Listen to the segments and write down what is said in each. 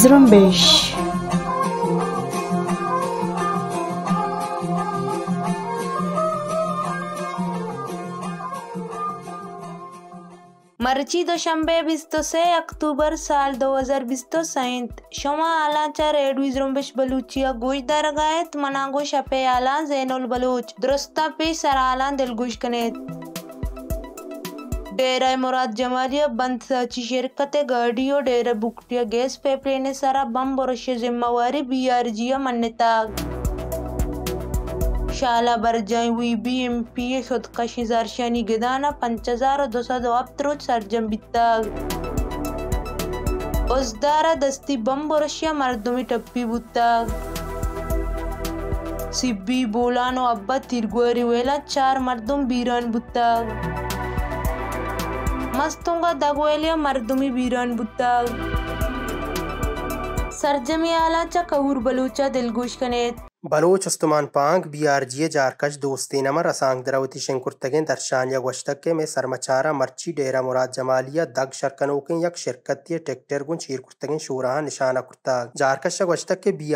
Zrumbeixe मर्ची दशंबे बिस्तो से अक्टूबर साल 2020 बिस्तो सैंत शोमा आला चा रेड बलूचिया गुज दर गायत मनांगो शपे आला जेनोल बलूच द्रस्ता पी सराला दिल गुज कनेत डेरा मुराद जमालिया बंद साची शिरकत गाड़ी और डेरा बुकटिया गैस पेपरे ने सारा बम बरशे जिम्मेवारी बी आर जिया मन्यता शाला बरजाई हुई बी एम पी ए सदकशी जारशानी गिदाना पंच हजार दो सौ दो अफ्तरुज सरजम बिताग उजदारा दस्ती बम रशिया मर्दमी टप्पी बुताग सिब्बी बोलानो अब्बा तिरगुरी वेला चार मर्दों बीरान बुताग मस्तोंगा दगुएलिया मर्दमी बीरान बुताग सरजमी आला चा कहूर बलूचा दिलगुश कनेत बलोच बलोचस्तुमान पांग ए जारकश दोस्ती नमर असांग द्रवती शंकुर्तगें दर्शान यक में सरमचारा मर्ची डेरा मुराद जमालिया दग शरकनोकें यक शिरकत ट्रैक्टर गुन चीर कुर्तगें शोरा निशाना कुर्ता जारकश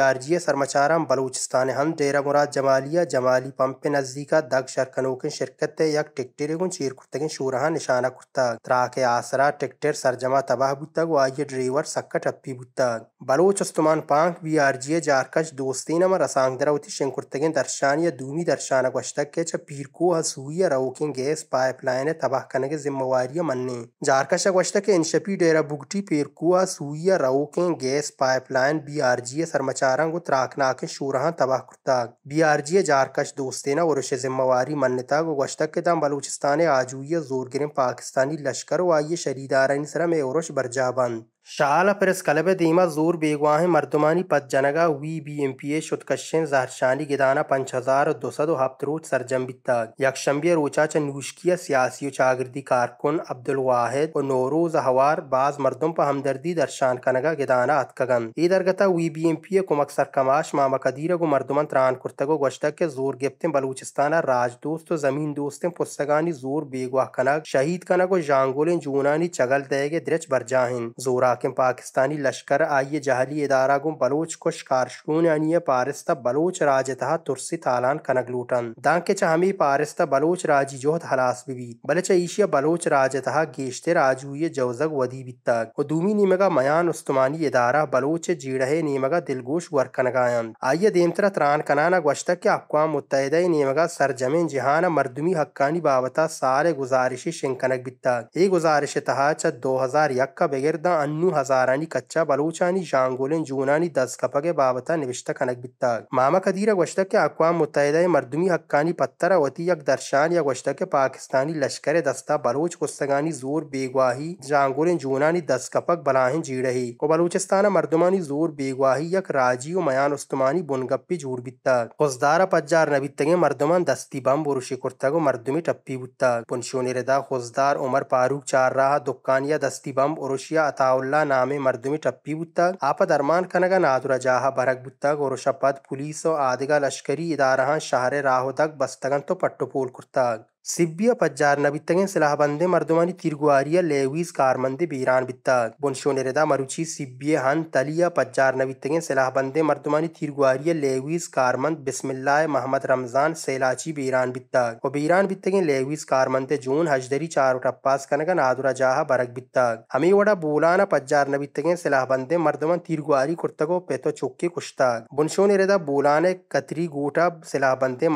आर जी ए सरमचारा बलोचिस्तान हम डेरा मुराद जमालिया जमाली पंप नजदीका दग शरकनोकें शिरकत यक ट्रैक्टर गुन चीर कुर्तगें शोरा निशाना कुर्ता त्राके आसरा ट्रैक्टर सरजमा तबाह बुतग वाये ड्राइवर सक्कट अपी बुतग बलोचस्तुमान पांग ए जारकश दोस्ती नमर असांग Bangdarauti Shenkurtagin Darshaniya Dumi Darshana Gwashtakkecha Pirko Hasuya Raukin Gas Pipeline तबाह करने की जिम्मेवार मन्ने झारखंड अगस्त के इंशपी डेरा बुगटी पेरकुआ सुइया राउके gas pipeline B R G सरमचारा को त्राकना के शूरहा तबाह कुर्ता बी आर जी झारकश दोस्ते न और जिम्मेवारी मन्नता को गश्तक के दाम बलूचिस्तान आजुया जोर गिरे पाकिस्तानी लश्कर व आइए शरीदारानी सरम ए और बरजाबंद शाल प्रेस कलब दीमा जोर बेगवाह मरदमानी पद जनगा वी बी एम पी ए शुदकशें जारशानी गिदाना पंच हज़ार दो सद हफ्तरूज सरजम बिताग यकशंबे रोचा च नूशकिया सियासी चागिरदी कारकुन अब्दुल और नोरोज हवार बाज मर्दम पर हमदर्दी दर्शान कनगा गिदाना अतकगन ई दरगता वी बी एम पी ए कुमक सरकमाश मामा कदीरा को मर्दमन त्रान कुर्तगो गश्तक के जोर गिफ्तें बलूचिस्ताना राज दोस्त जमीन दोस्तें पुस्तगानी जोर बेगवाह कनक शहीद कनक और जांगोलें जूनानी चगल दहगे द्रच बरजाहिन जोरा हाकिम पाकिस्तानी लश्कर आई जहली गुम बलोच कुश कारशून अनिय पारिस्त बलोच राजतः तुरसी तालान कनक लूटन दांके चहमी पारिस्त बलोच राजी जोहत हलास बिबी बलच ईशिया बलोच राजतः गेश्ते राजूय जवजग वदी बित्तक उदूमी नीमगा मयान उस्तमानी इदारा बलोच जीड़हे नीमगा दिलगोश वर कनगायन आइए देमतरा त्रान कनाना गश्तक के अकवा मुतहद नीमगा सरजमिन जहान मरदमी हक्कानी बाबता सारे गुजारिश शिंकनक बित्तक ये गुजारिश तहा च दो हजार यक का बगैर दा अन्य नुमनु हजारानी कच्चा बलूचानी जांगोलन जूनानी दस्कपगे बाबता निविश्ता कनक बित्ताग मामा कदीरा वश्ता के अकवाम मुतहदा मरदमी हक्कानी पत्तरा वती यक दर्शान या वश्ता के पाकिस्तानी लश्कर दस्ता बलोच कुस्तगानी जोर बेगवाही जांगोलन जूनानी दस्कपक बलाहन जीड़ही को बलूचिस्तान मरदमानी जोर बेगवाही यक राजी व मयान उस्तमानी बुनगप्पी जूर बित्ताग खुजदारा पज्जार नबित्तगे मरदमान दस्ती बम बुरुशी कुर्तागो मरदमी टप्पी बुत्ताग पुनशोनेरदा खुजदार उमर फारूक चार रहा दुक्कानिया दस्ती बम उरुशिया अताउल्ला मल्ला नामे मर्दमी टप्पी बुत्ता आप दरमान खनग नादुरा जाहा भरक बुत्ता गोरोशपत पुलिस और आदिगा लश्करी इदारहा शाहरे राहो तक बस्तगन तो पट्टो पोल ಸಿಬ್ಬಿಯ ಪಜ್ಜಾರ್ನ ಬಿತ್ತಗೆ ಸಲಹ ಬಂದೆ ಮರ್ದುಮನಿ ತಿರುಗುವಾರಿಯ ಲೇವೀಸ್ ಕಾರ್ಮಂದೆ ಬೀರಾನ್ ಬಿತ್ತ ಬೊನ್ಶೋ ನೆರೆದ ಮರುಚಿ ಸಿಬ್ಬಿಯ हन तलिया ಪಜ್ಜಾರ್ನ ಬಿತ್ತಗೆ ಸಲಹ ಬಂದೆ ಮರ್ದುಮನಿ ತಿರುಗುವಾರಿಯ ಲೇವೀಸ್ ಕಾರ್ಮಂದ್ बिस्मिल्लाह मोहम्मद रमजान सेलाची बीरान बित्ता और बीरान बित्तगे लेविस कारमंदे जून हजदरी चार टप्पास कनक नादुरा जाह बरक बित्ता हमी वड़ा बोलाना पज्जार न बित्तगे सिलाह बंदे मर्दमन तीरगुआरी कुर्तको पेतो चुक्के कुश्ता बुनशो निरेदा बोलाने कतरी गोटा सिलाह बंदे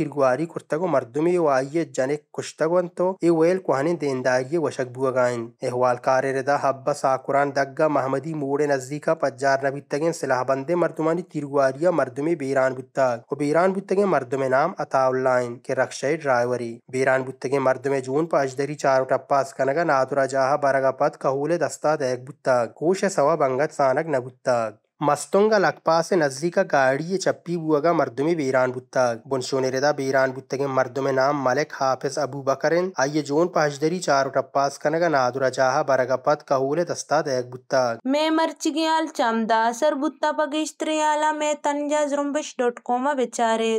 तिरगुआरी कुर्तगो कुर्तको मर्दुमी वाइये ಪಿಜ್ಜನಿಕ್ ಕುಷ್ಟಗೊಂತು ಈ ವೇಲ್ ಕೊಹನಿಂದಿಂದಾಗಿ ವಶಗ್ಬುಗಾಯಿನ್ ಎಹ್ವಾಲ್ ಕಾರೆರೆದ ಹಬ್ಬ ಸಾಕುರಾನ್ ದಗ್ಗ ಮಹಮದಿ ಮೂಡೆ ನಜ್ಜೀಕ ಪಜ್ಜಾರ್ ನಬಿತ್ತಗೆನ್ ಸಿಲಹಬಂದೆ ಮರ್ದುಮಾನಿ ತಿರುಗುವಾರಿಯ ಮರ್ದುಮೆ ಬೇರಾನ್ ಬುತ್ತಾಗ್ व बीरान बुत्तगे मर्दमे नाम अताउल्लाइन के रक्षय ड्राइवरी बीरान बुत्तगे मर्दमे जून पाजदरी चारो टप्पास कनगा नातुरा जाहा बरगा पद कहूले दस्ता दैक बुत्ताग कोश सवा बंगत सानक न मस्तोंगा लखपा से का गाड़ी ये चप्पी बुआगा मर्दुमी बेरान बुत्ता बुन सोनेरेदा बेरान बुत्ता के मर्दुमे नाम मलिक हाफिज अबू बकर आइये जोन पहजदरी चारो टप्पास कनगा नादुरा चाह बरगा पत कहूले दस्ता देख बुत्ता मैं मर्च गया चमदा सर बुत्ता पगिश्त्री आला तंजा जुम्बिश डॉट कॉम बेचारे